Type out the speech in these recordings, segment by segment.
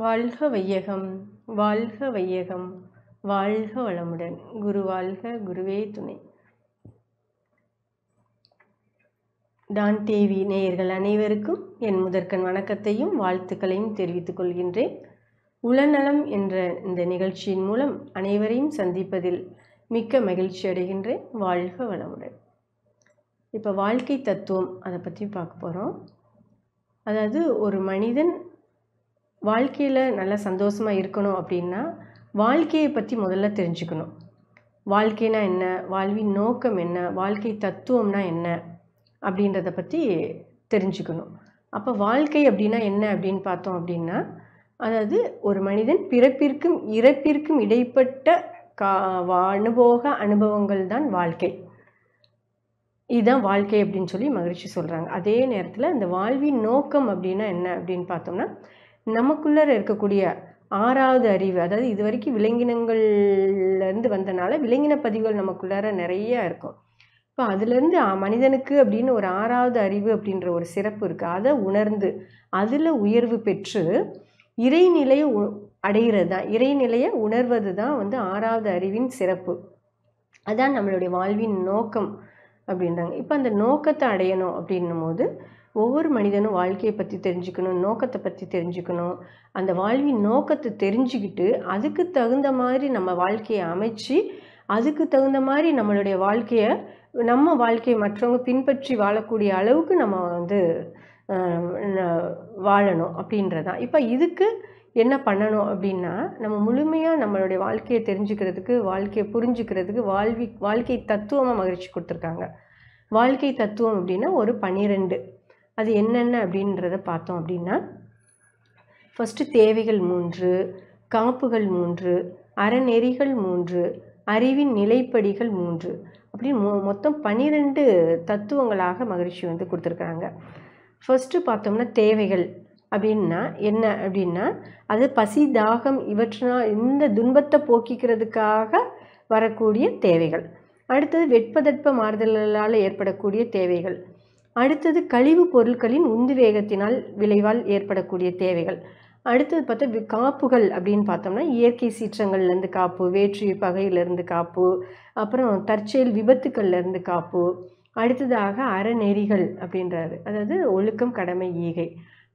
வாழ்க வையகம் வாழ்க வையகம் வாழ்க வளமுடன் குரு வாழ்க குருவே துணை டான் டிவி நேயர்கள் அனைவருக்கும் என் முதற்கண் வணக்கத்தையும் வாழ்த்துக்களையும் தெரிவித்துக் கொள்கின்றேன் உளநலம் என்ற இந்த நிகழ்ச்சியின் மூலம் அனைவரையும் சந்திப்பதில் மிக்க மகிழ்ச்சி அடைகின்றேன் வாழ்க வளமுடன் இப்போ வாழ்க்கை தத்துவம் அதை பற்றி பார்க்க போகிறோம் அதாவது ஒரு மனிதன் வாழ்க்கையில் நல்லா சந்தோஷமாக இருக்கணும் அப்படின்னா வாழ்க்கையை பற்றி முதல்ல தெரிஞ்சுக்கணும் வாழ்க்கைனா என்ன வாழ்வின் நோக்கம் என்ன வாழ்க்கை தத்துவம்னா என்ன அப்படின்றத பற்றி தெரிஞ்சுக்கணும் அப்போ வாழ்க்கை அப்படின்னா என்ன அப்படின்னு பார்த்தோம் அப்படின்னா அதாவது ஒரு மனிதன் பிறப்பிற்கும் இறப்பிற்கும் இடைப்பட்ட கா அனுபோக அனுபவங்கள் தான் வாழ்க்கை இதுதான் வாழ்க்கை அப்படின்னு சொல்லி மகிழ்ச்சி சொல்கிறாங்க அதே நேரத்தில் இந்த வாழ்வின் நோக்கம் அப்படின்னா என்ன அப்படின்னு பார்த்தோம்னா நமக்குள்ளே இருக்கக்கூடிய ஆறாவது அறிவு அதாவது இது வரைக்கும் விலங்கினங்கள்லேருந்து வந்தனால விலங்கின பதிவுகள் நமக்குள்ளார நிறையா இருக்கும் இப்போ அதுலேருந்து மனிதனுக்கு அப்படின்னு ஒரு ஆறாவது அறிவு அப்படின்ற ஒரு சிறப்பு இருக்குது அதை உணர்ந்து அதில் உயர்வு பெற்று இறைநிலை அடைகிறது தான் இறைநிலையை உணர்வது தான் வந்து ஆறாவது அறிவின் சிறப்பு அதுதான் நம்மளுடைய வாழ்வின் நோக்கம் அப்படின்றாங்க இப்போ அந்த நோக்கத்தை அடையணும் அப்படின்னும் போது ஒவ்வொரு மனிதனும் வாழ்க்கையை பற்றி தெரிஞ்சுக்கணும் நோக்கத்தை பற்றி தெரிஞ்சுக்கணும் அந்த வாழ்வின் நோக்கத்தை தெரிஞ்சுக்கிட்டு அதுக்கு தகுந்த மாதிரி நம்ம வாழ்க்கையை அமைச்சு அதுக்கு தகுந்த மாதிரி நம்மளுடைய வாழ்க்கையை நம்ம வாழ்க்கையை மற்றவங்க பின்பற்றி வாழக்கூடிய அளவுக்கு நம்ம வந்து வாழணும் அப்படின்றது தான் இப்போ இதுக்கு என்ன பண்ணணும் அப்படின்னா நம்ம முழுமையாக நம்மளுடைய வாழ்க்கையை தெரிஞ்சுக்கிறதுக்கு வாழ்க்கையை புரிஞ்சுக்கிறதுக்கு வாழ்வி வாழ்க்கை தத்துவமாக மகிழ்ச்சி கொடுத்துருக்காங்க வாழ்க்கை தத்துவம் அப்படின்னா ஒரு பன்னிரெண்டு அது என்னென்ன அப்படின்றத பார்த்தோம் அப்படின்னா ஃபஸ்ட்டு தேவைகள் மூன்று காப்புகள் மூன்று அறநெறிகள் மூன்று அறிவின் நிலைப்படிகள் மூன்று அப்படின்னு மொ மொத்தம் பன்னிரெண்டு தத்துவங்களாக மகிழ்ச்சி வந்து கொடுத்துருக்காங்க ஃபஸ்ட்டு பார்த்தோம்னா தேவைகள் அப்படின்னா என்ன அப்படின்னா அது பசி தாகம் இவற்றினால் இந்த துன்பத்தை போக்கிக்கிறதுக்காக வரக்கூடிய தேவைகள் அடுத்தது வெட்பதட்ப மாறுதல்களால் ஏற்படக்கூடிய தேவைகள் அடுத்தது கழிவு பொருட்களின் உந்து வேகத்தினால் விளைவால் ஏற்படக்கூடிய தேவைகள் அடுத்தது பார்த்தா காப்புகள் அப்படின்னு பார்த்தோம்னா இயற்கை சீற்றங்கள்லேருந்து காப்பு வேற்று பகையிலேருந்து காப்பு அப்புறம் தற்செயல் விபத்துக்கள்லேருந்து காப்பு அடுத்ததாக அறநெறிகள் அப்படின்றாரு அதாவது ஒழுக்கம் கடமை ஈகை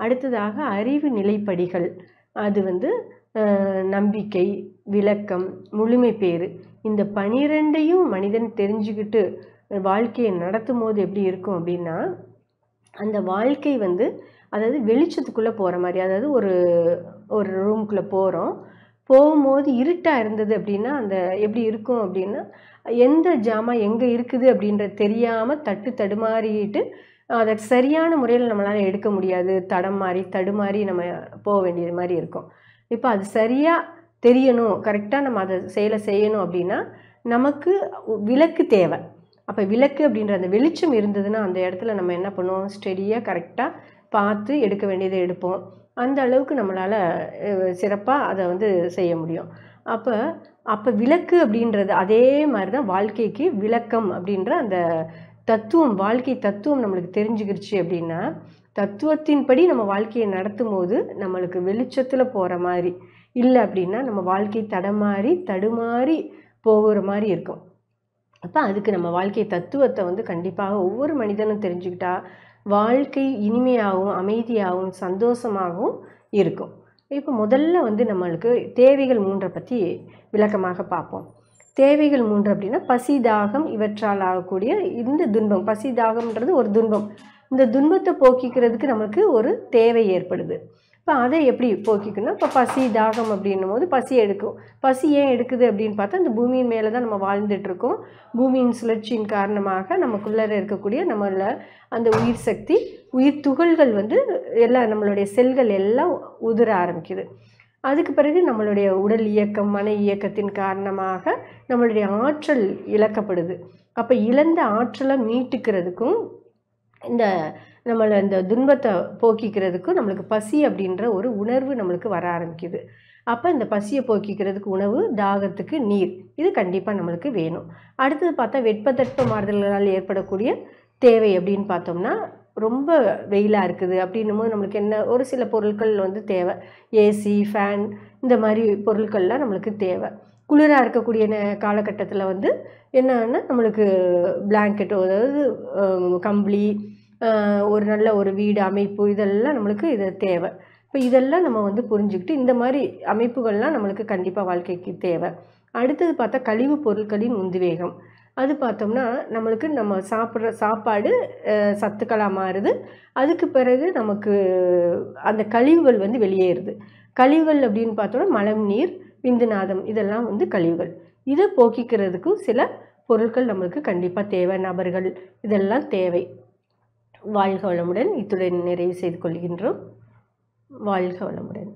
அடுத்ததாக அறிவு நிலைப்படிகள் அது வந்து நம்பிக்கை விளக்கம் முழுமை பேறு இந்த பனிரெண்டையும் மனிதன் தெரிஞ்சுக்கிட்டு வாழ்க்கையை நடத்தும் போது எப்படி இருக்கும் அப்படின்னா அந்த வாழ்க்கை வந்து அதாவது வெளிச்சத்துக்குள்ளே போகிற மாதிரி அதாவது ஒரு ஒரு ரூம்குள்ளே போகிறோம் போகும்போது இருட்டாக இருந்தது அப்படின்னா அந்த எப்படி இருக்கும் அப்படின்னா எந்த ஜாமான் எங்கே இருக்குது அப்படின்ற தெரியாமல் தட்டு தடுமாறிட்டு அதை சரியான முறையில் நம்மளால் எடுக்க முடியாது தடம் மாறி தடுமாறி நம்ம போக வேண்டியது மாதிரி இருக்கும் இப்போ அது சரியாக தெரியணும் கரெக்டாக நம்ம அதை செயலை செய்யணும் அப்படின்னா நமக்கு விளக்கு தேவை அப்போ விளக்கு அப்படின்ற அந்த வெளிச்சம் இருந்ததுன்னா அந்த இடத்துல நம்ம என்ன பண்ணுவோம் ஸ்டெடியாக கரெக்டாக பார்த்து எடுக்க வேண்டியதை எடுப்போம் அந்த அளவுக்கு நம்மளால் சிறப்பாக அதை வந்து செய்ய முடியும் அப்போ அப்போ விளக்கு அப்படின்றது அதே மாதிரி தான் வாழ்க்கைக்கு விளக்கம் அப்படின்ற அந்த தத்துவம் வாழ்க்கை தத்துவம் நம்மளுக்கு தெரிஞ்சுக்கிடுச்சு அப்படின்னா தத்துவத்தின்படி நம்ம வாழ்க்கையை நடத்தும் போது நம்மளுக்கு வெளிச்சத்தில் போகிற மாதிரி இல்லை அப்படின்னா நம்ம வாழ்க்கை தடமாறி தடுமாறி போகிற மாதிரி இருக்கும் அப்போ அதுக்கு நம்ம வாழ்க்கை தத்துவத்தை வந்து கண்டிப்பாக ஒவ்வொரு மனிதனும் தெரிஞ்சுக்கிட்டா வாழ்க்கை இனிமையாகவும் அமைதியாகவும் சந்தோஷமாகவும் இருக்கும் இப்போ முதல்ல வந்து நம்மளுக்கு தேவைகள் மூன்றை பற்றி விளக்கமாக பார்ப்போம் தேவைகள் மூன்று அப்படின்னா பசி தாகம் இவற்றால் ஆகக்கூடிய இந்த துன்பம் பசி தாகம்ன்றது ஒரு துன்பம் இந்த துன்பத்தை போக்கிக்கிறதுக்கு நம்மளுக்கு ஒரு தேவை ஏற்படுது இப்போ அதை எப்படி போக்கிக்கணும் இப்போ பசி தாகம் அப்படின்னும் போது பசி எடுக்கும் பசி ஏன் எடுக்குது அப்படின்னு பார்த்தா அந்த பூமியின் மேலே தான் நம்ம வாழ்ந்துட்டுருக்கோம் பூமியின் சுழற்சியின் காரணமாக நமக்குள்ளே இருக்கக்கூடிய நம்மள அந்த உயிர் சக்தி உயிர் துகள்கள் வந்து எல்லாம் நம்மளுடைய செல்கள் எல்லாம் உதிர ஆரம்பிக்குது அதுக்கு பிறகு நம்மளுடைய உடல் இயக்கம் மன இயக்கத்தின் காரணமாக நம்மளுடைய ஆற்றல் இழக்கப்படுது அப்போ இழந்த ஆற்றலை மீட்டுக்கிறதுக்கும் இந்த நம்மளை அந்த துன்பத்தை போக்கிக்கிறதுக்கு நம்மளுக்கு பசி அப்படின்ற ஒரு உணர்வு நம்மளுக்கு வர ஆரம்பிக்குது அப்போ இந்த பசியை போக்கிக்கிறதுக்கு உணவு தாகத்துக்கு நீர் இது கண்டிப்பாக நம்மளுக்கு வேணும் அடுத்தது பார்த்தா வெட்பத்தட்ப மாறுதல்களால் ஏற்படக்கூடிய தேவை அப்படின்னு பார்த்தோம்னா ரொம்ப வெயிலாக இருக்குது அப்படின்னும் போது நம்மளுக்கு என்ன ஒரு சில பொருட்கள் வந்து தேவை ஏசி ஃபேன் இந்த மாதிரி பொருட்கள்லாம் நம்மளுக்கு தேவை குளிராக இருக்கக்கூடிய நே காலகட்டத்தில் வந்து என்னன்னா நம்மளுக்கு பிளாங்கெட்டோ அதாவது கம்பளி ஒரு நல்ல ஒரு வீடு அமைப்பு இதெல்லாம் நம்மளுக்கு இது தேவை இப்போ இதெல்லாம் நம்ம வந்து புரிஞ்சுக்கிட்டு இந்த மாதிரி அமைப்புகள்லாம் நம்மளுக்கு கண்டிப்பாக வாழ்க்கைக்கு தேவை அடுத்தது பார்த்தா கழிவு பொருட்களின் உந்துவேகம் அது பார்த்தோம்னா நம்மளுக்கு நம்ம சாப்பிட்ற சாப்பாடு சத்துக்களாக மாறுது அதுக்கு பிறகு நமக்கு அந்த கழிவுகள் வந்து வெளியேறுது கழிவுகள் அப்படின்னு பார்த்தோம்னா மலம் நீர் விந்துநாதம் இதெல்லாம் வந்து கழிவுகள் இதை போக்கிக்கிறதுக்கும் சில பொருட்கள் நம்மளுக்கு கண்டிப்பாக தேவை நபர்கள் இதெல்லாம் தேவை வாழ்க வளமுடன் இத்துடன் நிறைவு செய்து கொள்கின்றோம் வாழ்க வளமுடன்